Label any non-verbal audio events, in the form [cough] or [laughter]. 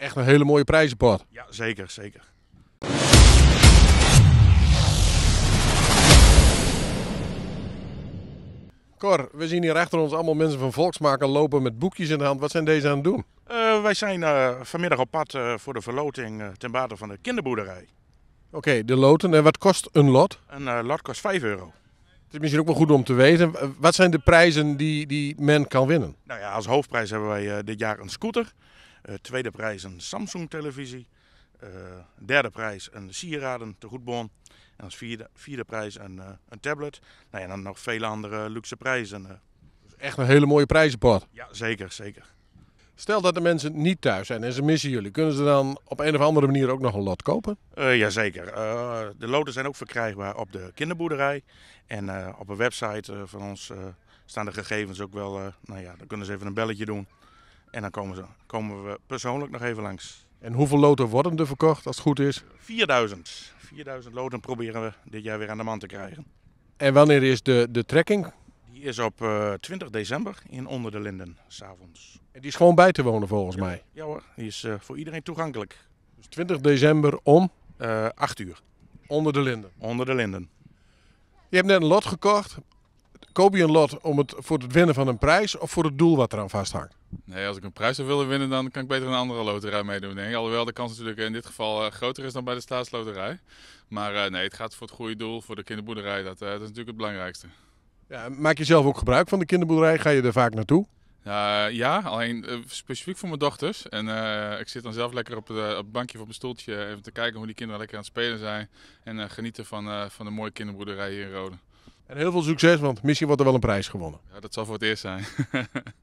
Echt een hele mooie prijzenpot. Ja, zeker, zeker. Cor, we zien hier achter ons allemaal mensen van Volksmaker lopen met boekjes in de hand. Wat zijn deze aan het doen? Eh, wij zijn eh, vanmiddag op pad eh, voor de verloting ten bate van de kinderboerderij. Oké, de loten. En wat kost een lot? Een lot kost 5 euro. Het is misschien ook wel goed om te weten. Wat zijn de prijzen die, die men kan winnen? Nou ja, als hoofdprijs hebben wij dit jaar een scooter. Eh, tweede prijs een Samsung televisie. Eh, derde prijs een sieraden te goedbon. En als vierde, vierde prijs een, eh, een tablet. Nou ja, en dan nog vele andere luxe prijzen. Echt een hele mooie prijzenpot. Ja, zeker, zeker. Stel dat de mensen niet thuis zijn en ze missen jullie, kunnen ze dan op een of andere manier ook nog een lot kopen? Ja jazeker. de loten zijn ook verkrijgbaar op de kinderboerderij. En op een website van ons staan de gegevens ook wel. nou ja, dan kunnen ze even een belletje doen. En dan komen, ze, komen we persoonlijk nog even langs. En hoeveel loten worden er verkocht als het goed is? 4000. 4000 loten proberen we dit jaar weer aan de man te krijgen. En wanneer is de, de trekking? Die is op 20 eh, december in Onder de Linden, s'avonds. En die is gewoon bij te wonen volgens mij? Ja hoor, die is eh, voor iedereen toegankelijk. Dus 20 december om? 8 eh, uur. Onder de Linden? Onder de Linden. Je hebt net een lot gekocht koop je een lot om het, voor het winnen van een prijs of voor het doel wat eraan vasthangt? Nee, als ik een prijs zou willen winnen, dan kan ik beter een andere loterij meedoen. Denk Alhoewel de kans natuurlijk in dit geval eh, groter is dan bij de staatsloterij. Maar eh, nee, het gaat voor het goede doel, voor de kinderboerderij. Dat, eh, dat is natuurlijk het belangrijkste. Ja, maak je zelf ook gebruik van de kinderboerderij? Ga je er vaak naartoe? ja, alleen specifiek voor mijn dochters. En ik zit dan zelf lekker op, de, op het bankje of op mijn stoeltje even te kijken hoe die kinderen lekker aan het spelen zijn. En genieten van, van de mooie kinderboerderij hier in Rode. En heel veel succes, want missie wordt er wel een prijs gewonnen. Ja, dat zal voor het eerst zijn. [laughs]